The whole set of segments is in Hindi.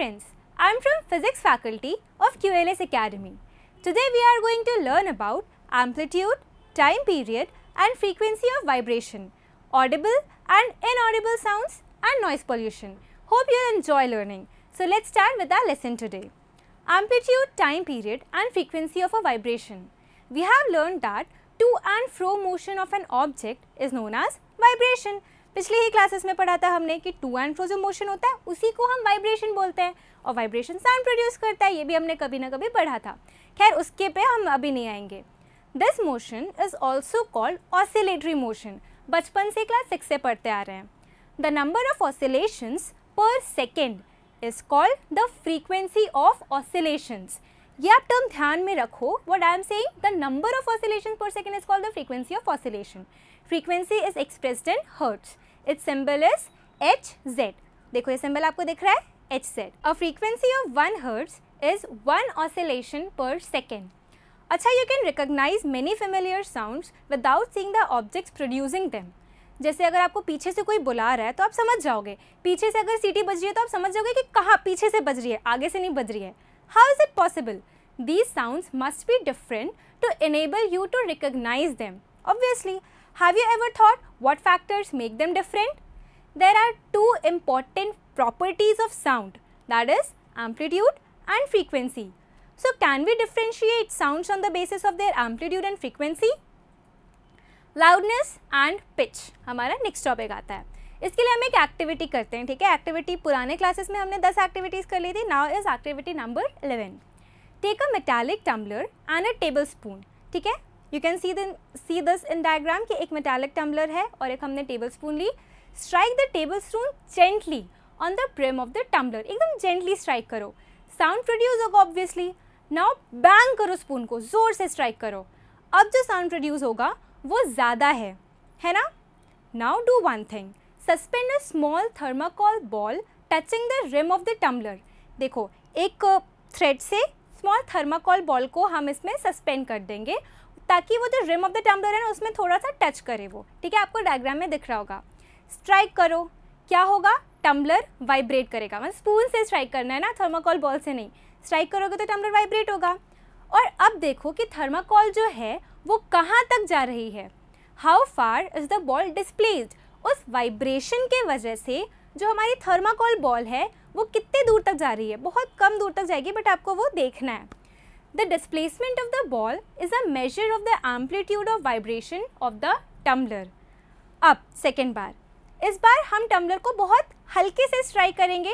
friends, I am from Physics faculty of QLS Academy. Today we are going to learn about amplitude, time period and frequency of vibration, audible and inaudible sounds and noise pollution. Hope you'll enjoy learning. So let's start with our lesson today. Amplitude, time period and frequency of a vibration. We have learned that to and fro motion of an object is known as vibration पिछले ही क्लासेस में पढ़ा था हमने कि टू एंड फ्रो जो मोशन होता है उसी को हम वाइब्रेशन बोलते हैं और वाइब्रेशन साउंड प्रोड्यूस करता है ये भी हमने कभी ना कभी पढ़ा था खैर उसके पे हम अभी नहीं आएंगे this motion is also called oscillatory motion बचपन से क्लास सिक्स से पढ़ते आ रहे हैं the number of oscillations per second is called the frequency of oscillations ये आप टर्म ध्यान में रखो what I am saying the number of oscillation per second is called the frequency of oscillation frequency is expressed in hertz its symbol is H Z देखो ये सिंबल आपको दिख रहा है H Z a frequency of one hertz is one oscillation per second अच्छा you can recognise many familiar sounds without seeing the objects producing them जैसे अगर आपको पीछे से कोई बुला रहा है तो आप समझ जाओगे पीछे से अगर सीटी बज रही है तो आप समझ जाओगे कि कहाँ पीछे से बज रही है आगे से नहीं बज रही है how is it possible these sound must be different to enable you to recognise them obviously Have you ever thought what factors make them different? There are two important properties of sound that is amplitude and frequency. So, can we differentiate sounds on the basis of their amplitude and frequency? Loudness and pitch. हमारा next topic आता है इसके लिए हम एक एक्टिविटी करते हैं ठीक है एक्टिविटी पुराने classes, में हमने 10 activities. कर ली थी now is activity number 11 Take a metallic tumbler and a tablespoon. Spoon ठीक है यू कैन सी दिन सी दिस इन डायग्राम कि एक मेटालिक टम्बलर है और एक हमने टेबल स्पून ली strike the tablespoon gently on the frame of the tumbler एकदम जेंटली स्ट्राइक करो साउंड प्रोड्यूस होगा ऑब्वियसली नाउ बैंग करो स्पून को ज़ोर से स्ट्राइक करो अब जो साउंड प्रोड्यूस होगा वो ज़्यादा है है ना now do one thing suspend a small thermocol ball touching the rim of the tumbler देखो एक थ्रेड से स्मॉल थर्माकोल बॉल को हम इसमें सस्पेंड कर देंगे ताकि वो जो रिम ऑफ द टम्बलर है ना उसमें थोड़ा सा टच करे वो ठीक है आपको डायग्राम में दिख रहा होगा स्ट्राइक करो क्या होगा टम्बलर वाइब्रेट करेगा मतलब स्पून से स्ट्राइक करना है ना थर्माकोल बॉल से नहीं स्ट्राइक करोगे तो टम्बलर वाइब्रेट होगा और अब देखो कि थर्माकोल जो है वो कहाँ तक जा रही है how far is the ball displaced उस वाइब्रेशन के वजह से जो हमारी थर्माकोल बॉल है वो कितने दूर तक जा रही है बहुत कम दूर तक जाएगी बट आपको वो देखना है The displacement of the ball is a measure of the amplitude of vibration of the tumbler. अब second bar. इस बार हम टम्बलर को बहुत हल्के से स्ट्राइक करेंगे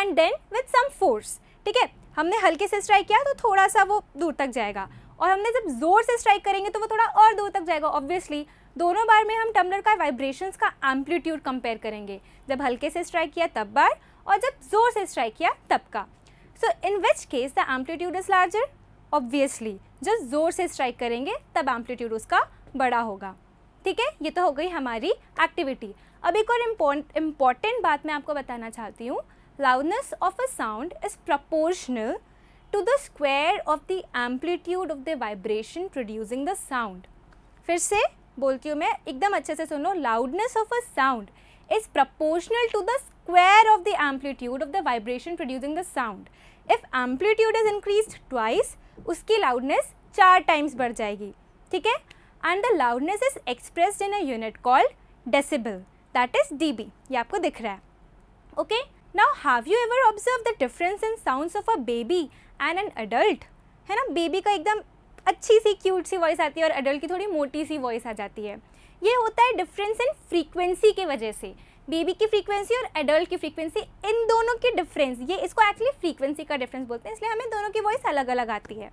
and then with some force ठीक है हमने हल्के से स्ट्राइक किया तो थोड़ा सा वो दूर तक जाएगा और हमने जब जोर से स्ट्राइक करेंगे तो वो थोड़ा और दूर तक जाएगा ऑब्वियसली दोनों बार में हम टम्बलर का वाइब्रेशंस का एम्पलीट्यूड कंपेयर करेंगे जब हल्के से स्ट्राइक किया तब बार और जब जोर से स्ट्राइक किया तब का so in which case the amplitude is larger obviously जब ज़ोर से स्ट्राइक करेंगे तब एम्पलीट्यूड उसका बड़ा होगा ठीक है ये तो हो गई हमारी एक्टिविटी अब एक और इम्पोर्ट इम्पॉर्टेंट बात मैं आपको बताना चाहती हूँ loudness of a sound is proportional to the square of the amplitude of the vibration producing the sound फिर से बोलती हूँ मैं एकदम अच्छे से सुनो loudness of a sound is proportional to the square of the amplitude of the vibration producing the sound if amplitude is increase twice उसकी लाउडनेस चार टाइम्स बढ़ जाएगी ठीक है and the loudness is expressed in a unit called decibel that is D B आपको दिख रहा है okay now have you ever observe the difference in sounds of a baby and an adult है ना बेबी का एकदम अच्छी सी क्यूट सी वॉइस आती है और अडल्ट की थोड़ी मोटी सी वॉइस आ जाती है ये होता है डिफरेंस इन फ्रीक्वेंसी की वजह से बेबी की फ्रीक्वेंसी और एडल्ट की फ्रीक्वेंसी इन दोनों की डिफरेंस ये इसको एक्चुअली फ्रीक्वेंसी का डिफरेंस बोलते हैं इसलिए हमें दोनों की वॉइस अलग अलग आती है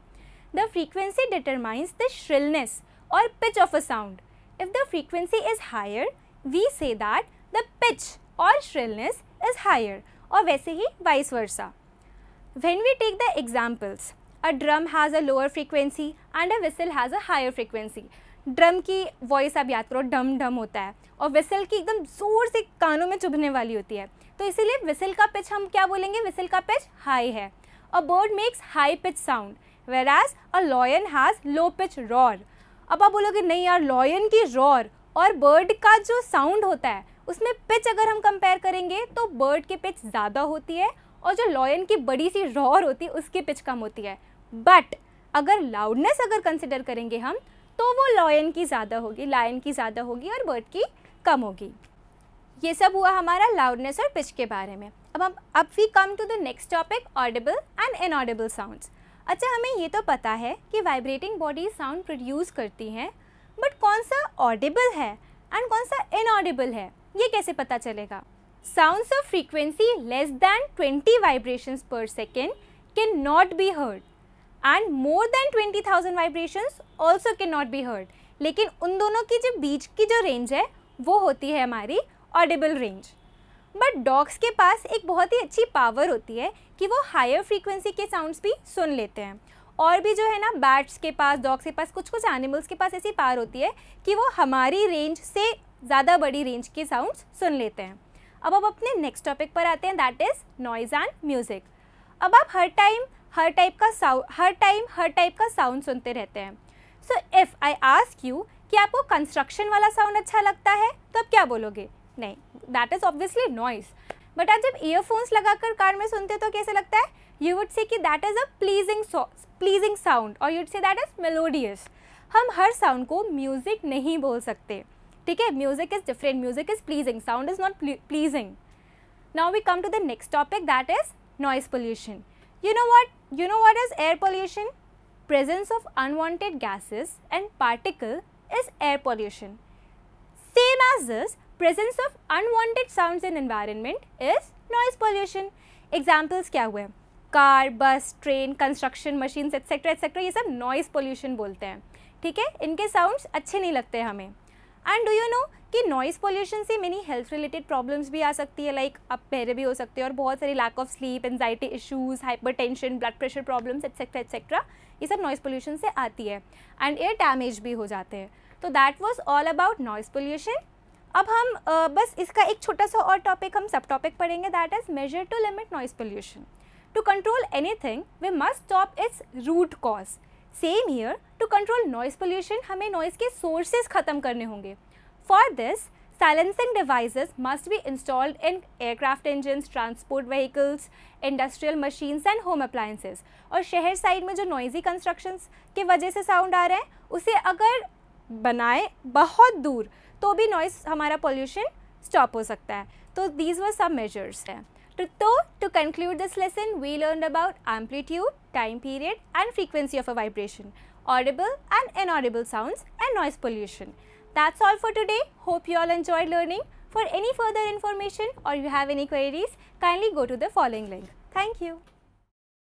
the frequency determines the shrillness और pitch of a sound if the frequency is higher we say that the pitch और श्रिलनेस इज हायर और वैसे ही vice versa when we take the examples a drum has a lower frequency and a whistle has a higher frequency drum की वॉइस आप याद करो डम डम होता है और विसल की एकदम जोर से कानों में चुभने वाली होती है तो इसीलिए विसल का पिच हम क्या बोलेंगे विसल का पिच हाई है a bird makes high pitch sound as a lion has low pitch roar अब आप बोलोगे नहीं यार लॉयन की रॉर और बर्ड का जो साउंड होता है उसमें पिच अगर हम कंपेयर करेंगे तो बर्ड की पिच ज़्यादा होती है और जो लॉयन की बड़ी सी रॉर होती है उसकी पिच कम होती है बट अगर लाउडनेस अगर कंसिडर करेंगे हम तो वो लॉयन की ज़्यादा होगी लायन की ज़्यादा होगी और बर्ड की कम होगी ये सब हुआ हमारा लाउडनेस और पिच के बारे में अब हम अब we come to the next topic audible and inaudible sounds अच्छा हमें ये तो पता है कि वाइब्रेटिंग बॉडी साउंड प्रोड्यूस करती हैं बट कौन सा ऑडिबल है एंड कौन सा इनऑडिबल है ये कैसे पता चलेगा sounds of frequency less than twenty vibration per second can not be heard and more than twenty thousand vibration also can not be heard लेकिन उन दोनों की जो बीच की जो रेंज है वो होती है हमारी ऑडिबल रेंज बट डॉग्स के पास एक बहुत ही अच्छी पावर होती है कि वो हायर फ्रीक्वेंसी के साउंड्स भी सुन लेते हैं और भी जो है ना बैट्स के पास डॉग्स के पास कुछ कुछ एनिमल्स के पास ऐसी पावर होती है कि वो हमारी रेंज से ज़्यादा बड़ी रेंज के साउंड्स सुन लेते हैं अब अब अपने नेक्स्ट टॉपिक पर आते हैं that is noise and music अब आप हर टाइम हर टाइप का साउंड हर टाइम हर टाइप का साउंड सुनते रहते हैं so if I ask you कि आपको कंस्ट्रक्शन वाला साउंड अच्छा लगता है तो आप क्या बोलोगे नहीं that is obviously noise but आप जब ईयरफोन्स लगाकर कार में सुनते हो तो कैसे लगता है यू वुड से कि that is a pleasing pleasing sound और you'd say that is melodious हम हर साउंड को म्यूज़िक नहीं बोल सकते ठीक है music is different music is pleasing sound is not pleasing now we come to the next topic that is noise pollution you know what you know what is air pollution presence of unwanted gases and particle is air pollution same as this presence of unwanted sounds in environment is noise pollution examples क्या हुए car bus train construction machine et cetera et cetera ये सब नॉइज़ पोल्यूशन बोलते हैं ठीक है इनके साउंड्स अच्छे नहीं लगते हमें एंड डू यू नो कि नॉइज़ पोल्यूशन से मेनी हेल्थ रिलेटेड प्रॉब्लम्स भी आ सकती है लाइक आप पहले भी हो सकते हैं और बहुत सारी lack of sleep anxiety issues hypertension blood pressure problems et cetera et cetera ये सब नॉइज़ पोल्यूशन से आती है एंड एयर डैमेज भी हो जाते हैं तो that was all about noise pollution अब हम uh, बस इसका एक छोटा सा और टॉपिक हम सब टॉपिक पढ़ेंगे that is measure to limit noise pollution to control anything we must stop its root cause similar to control noise pollution हमें नॉइज़ के सोर्सेज ख़त्म करने होंगे for this silencing devices must be installed in aircraft engines, transport vehicles industrial machines and home appliances और शहर साइड में जो नॉइजी कंस्ट्रक्शन की वजह से साउंड आ रहे हैं उसे अगर बनाए बहुत दूर तो भी नॉइस हमारा पोल्यूशन स्टॉप हो सकता है तो दीज वर सब मेजर्स हैं तो to conclude this lesson we learn about amplitude time period and frequency of a vibration audible and inaudible sound and noise pollution that's all for today hope you all enjoy learning for any further information और you have any queries kindly go to the following link thank you